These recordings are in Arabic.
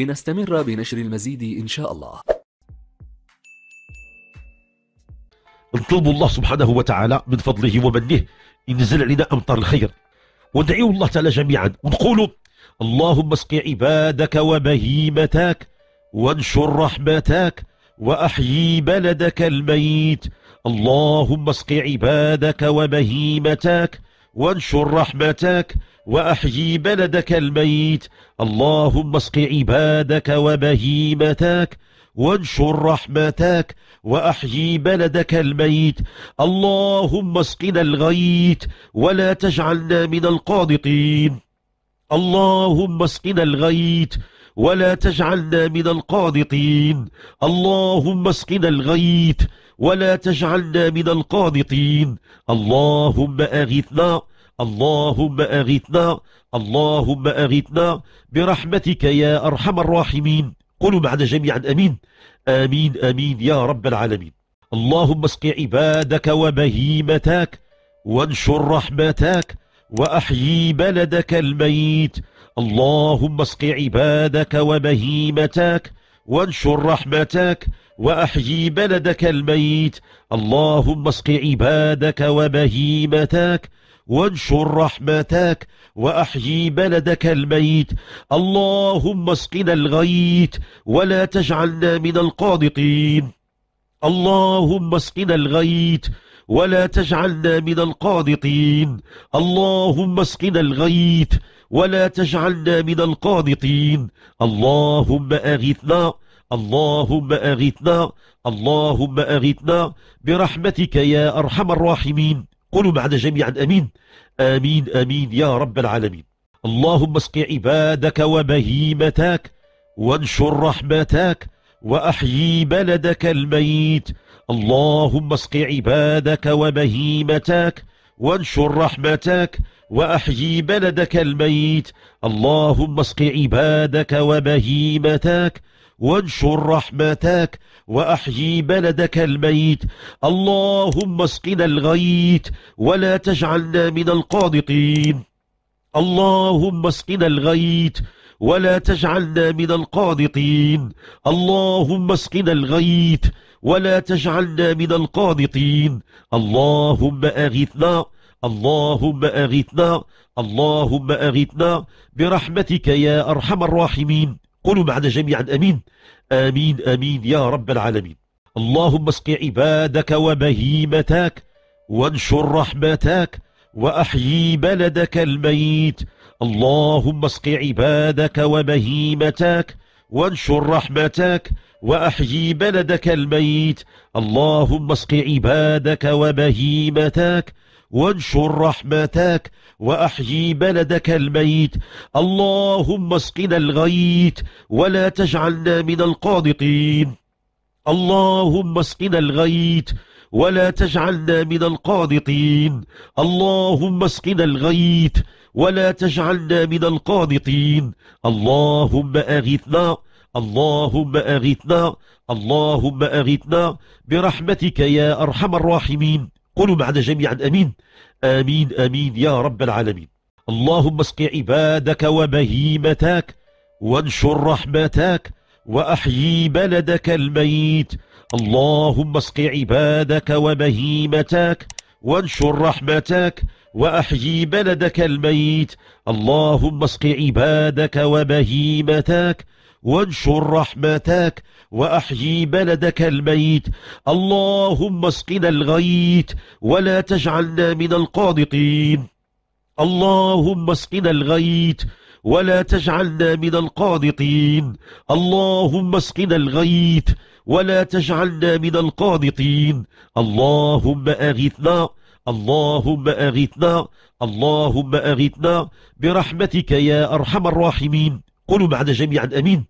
لنستمر بنشر المزيد إن شاء الله نطلب الله سبحانه وتعالى من فضله ومنه ينزل علينا أمطار الخير وندعو الله تعالى جميعا ونقولوا اللهم اسقي عبادك وبهيمتك وانشر رحمتك وأحيي بلدك الميت اللهم اسق عبادك وبهيمتك وانشر رحمتك وأحيي بلدك الميت اللهم اسق عبادك وبهيمتك وانشر رحمتك وأحيي بلدك الميت اللهم اسقنا الغيت ولا تجعلنا من القانطين اللهم اسقنا الغيت ولا تجعلنا من القانطين اللهم اسقنا الغيث ولا تجعلنا من القانطين اللهم أغثنا اللهم أغثنا اللهم أغثنا برحمتك يا أرحم الراحمين قولوا معنا جميعا أمين آمين آمين يا رب العالمين اللهم اسق عبادك وبهيمتك وانشر رحمتك وأحيي بلدك الميت اللهم اسق عبادك وبهيمتك وانشر رحمتك وأحيي بلدك الميت اللهم اسق عبادك وبهيمتك وانشر رحمتك وأحيي بلدك الميت اللهم اسقنا الغيث ولا تجعلنا من القانطين اللهم اسقنا الغيث ولا تجعلنا من القانطين اللهم اسقنا الغيث ولا تجعلنا من القانطين اللهم أغثنا اللهم أغثنا اللهم أغثنا برحمتك يا أرحم الراحمين قولوا معنا جميعا أمين آمين آمين يا رب العالمين اللهم اسق عبادك وبهيمتك وانشر رحمتك وأحيي بلدك الميت اللهم اسق عبادك وبهيمتك وانشر رحمتك وأحيي بلدك الميت اللهم اسق عبادك وبهيمتك وانشر رحمتك وأحيي بلدك الميت اللهم اسقنا الغيت ولا تجعلنا من القانطين اللهم اسقنا الغيت ولا تجعلنا من القانطين اللهم اسقنا الغيت ولا تجعلنا من القانطين اللهم أغثنا اللهم أغثنا اللهم أغثنا برحمتك يا أرحم الراحمين قولوا معنا جميعا أمين آمين آمين يا رب العالمين اللهم اسق عبادك وبهيمتك وانشر رحمتك وأحيي بلدك الميت اللهم اسق عبادك وبهيمتك وانشر رحمتك وأحيي بلدك الميت اللهم اسق عبادك وبهيمتك وانشر رحمتك وأحيي بلدك الميت اللهم اسقنا الغيت ولا تجعلنا من القانطين اللهم اسقنا الغيت ولا تجعلنا من القانطين اللهم اسقنا الغيث ولا تجعلنا من القانطين اللهم أغثنا اللهم أغثنا اللهم أغثنا برحمتك يا أرحم الراحمين قلوا معنا جميعا أمين آمين آمين يا رب العالمين اللهم اسق عبادك وبهيمتك وانشر رحمتك وأحيي بلدك الميت اللهم اسق عبادك وبهيمتك وانشر رحمتك وأحيي بلدك الميت اللهم اسق عبادك وبهيمتك وانشر رحمتك وأحيي بلدك الميت اللهم اسقنا الغيث ولا تجعلنا من القانطين اللهم اسقنا الغيث ولا تجعلنا من القانطين اللهم اسقنا الغيث ولا تجعلنا من القانطين اللهم أغثنا اللهم أغثنا اللهم أغثنا برحمتك يا أرحم الراحمين قلوا بعد جميعا أمين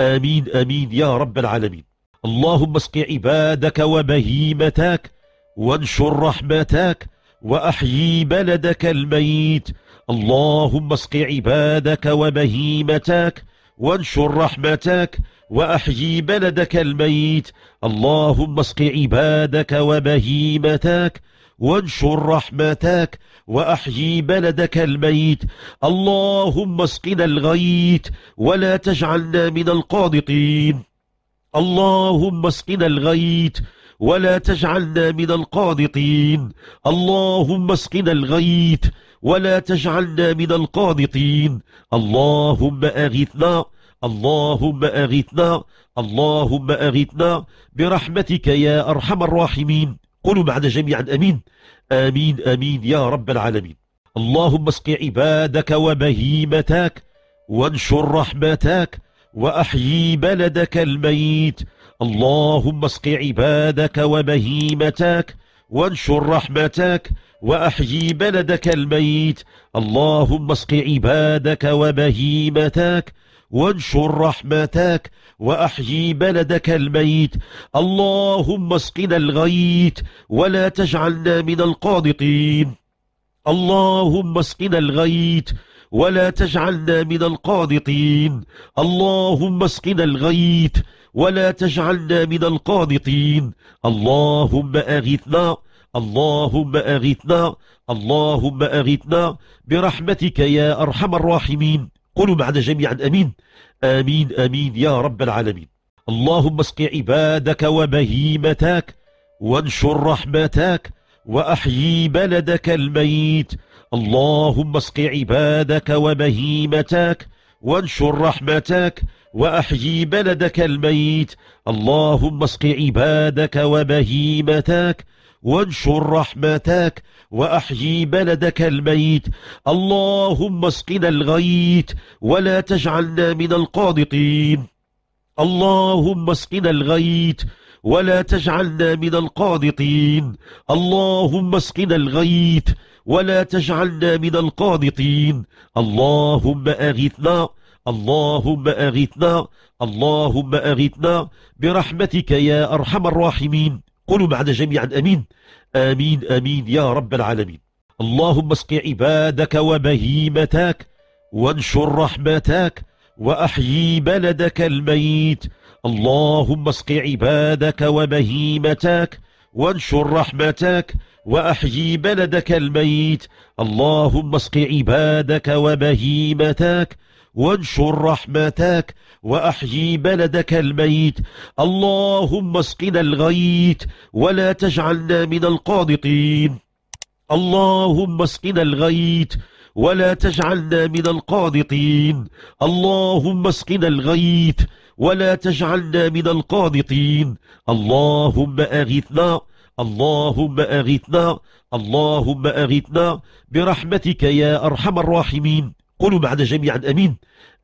آمين آمين يا رب العالمين اللهم اسق عبادك وبهيمتك وانشر رحمتك وأحيي بلدك الميت اللهم اسق عبادك وبهيمتك وانشر رحمتك وأحيي بلدك الميت اللهم اسق عبادك وبهيمتك وانشر رحمتك وأحيي بلدك الميت اللهم اسقنا الغيت ولا تجعلنا من القانطين اللهم اسقنا الغيت ولا تجعلنا من القانطين اللهم اسقنا الغيت ولا تجعلنا من القانطين اللهم أغثنا اللهم أغثنا اللهم أغثنا برحمتك يا أرحم الراحمين قلوا معنا جميعا أمين آمين آمين يا رب العالمين اللهم اسق عبادك وبهيمتك وانشر رحمتك وأحيي بلدك الميت اللهم اسق عبادك وبهيمتك وانشر رحمتك وأحيي بلدك الميت اللهم اسق عبادك وبهيمتك وانشر رحمتك وأحيي بلدك الميت اللهم اسقنا الغيث ولا تجعلنا من القانطين اللهم اسقنا الغيث ولا تجعلنا من القانطين اللهم اسقنا الغيث ولا تجعلنا من القانطين اللهم أغثنا اللهم أغثنا اللهم أغثنا برحمتك يا أرحم الراحمين قلوا معنا جميعا أمين آمين آمين يا رب العالمين اللهم اسق عبادك وبهيمتك وانشر رحمتك وأحيي بلدك الميت اللهم اسق عبادك وبهيمتك وانشر رحمتك وأحيي بلدك الميت اللهم اسق عبادك وبهيمتك وانشر رحمتك وأحيي بلدك الميت اللهم اسقنا الغيث ولا تجعلنا من القانطين اللهم اسقنا الغيث ولا تجعلنا من القانطين اللهم اسقنا الغيث ولا تجعلنا من القانطين اللهم أغثنا اللهم أغثنا اللهم أغثنا برحمتك يا أرحم الراحمين قولوا معنا جميعا أمين آمين آمين يا رب العالمين اللهم اسق عبادك وبهيمتك وانشر رحمتك وأحيي بلدك الميت اللهم اسق عبادك وبهيمتك وانشر رحمتك وأحيي بلدك الميت اللهم اسق عبادك وبهيمتك وانشر رحمتك وأحيي بلدك الميت اللهم اسقنا الغيت ولا تجعلنا من القانطين اللهم اسقنا الغيت ولا تجعلنا من القانطين اللهم اسقنا الغيث ولا تجعلنا من القانطين اللهم أغثنا اللهم أغثنا اللهم أغثنا برحمتك يا أرحم الراحمين قولوا معنا جميعا أمين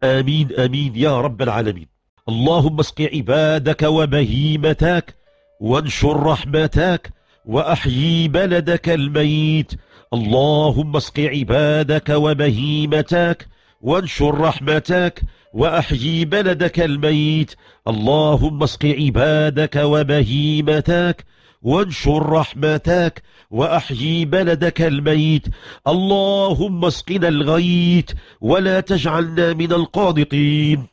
آمين آمين يا رب العالمين اللهم اسق عبادك وبهيمتك وانشر رحمتك وأحيي بلدك الميت اللهم اسق عبادك وبهيمتك وانشر رحمتك وأحيي بلدك الميت اللهم اسق عبادك وبهيمتك وانشر رحمتك وأحيي بلدك الميت اللهم اسقنا الغيت ولا تجعلنا من القانطين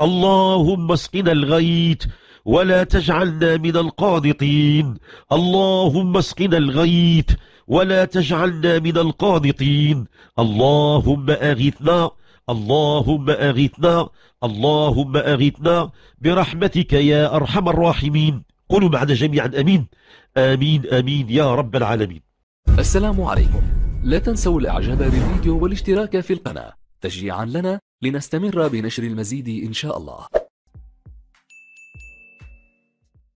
اللهم اسقنا الغيت ولا تجعلنا من القانطين اللهم اسقنا الغيث ولا تجعلنا من القانطين اللهم أغثنا اللهم أغثنا اللهم أغثنا برحمتك يا أرحم الراحمين قولوا معنا جميعا أمين آمين آمين يا رب العالمين السلام عليكم لا تنسوا الإعجاب بالفيديو والاشتراك في القناة تشجيعا لنا لنستمر بنشر المزيد إن شاء الله